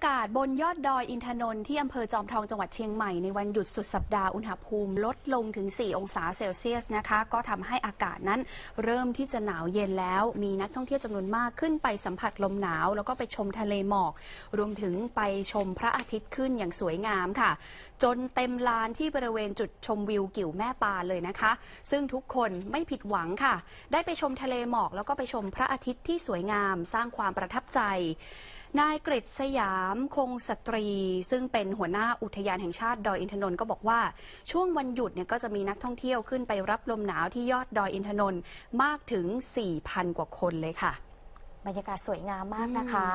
ากาศบนยอดดอยอินทนนท์ที่อำเภอจอมทองจังหวัดเชียงใหม่ในวันหยุดสุดสัปดาห์อุณหภูมิ ลดลงถึง 4 องศาเซลเซียสนะคะ ก็ทำให้อากาศนั้นเริ่มที่จะหนาวเย็นแล้วมีนักท่องเที่ยวจำนวนมากขึ้นไปสัมผัสลมหนาว แล้วก็ไปชมทะเลหมอก รวมถึงไปชมพระอาทิตย์ขึ้นอย่างสวยงามค่ะ จนเต็มลานที่บริเวณจุดชมวิวกิ่วแม่ปาเลยนะคะ ซึ่งทุกคนไม่ผิดหวังค่ะ ได้ไปชมทะเลหมอก แล้วก็ไปชมพระอาทิตย์ที่สวยงาม สร้างความประทับใจ นายกฤษสยามมคงสตรีซึ่งเป็นหัวหน้าอุทยานแห่งชาติดอยอินทนนท์ก็บอกว่า ช่วงวันหยุดเนี่ยก็จะมีนักท่องเที่ยวขึ้นไปรับลมหนาวที่ยอดดอยอินทนนท์มากถึง 4,000 กว่าคนเลยค่ะ บรรยากาศสวยงามมากนะคะ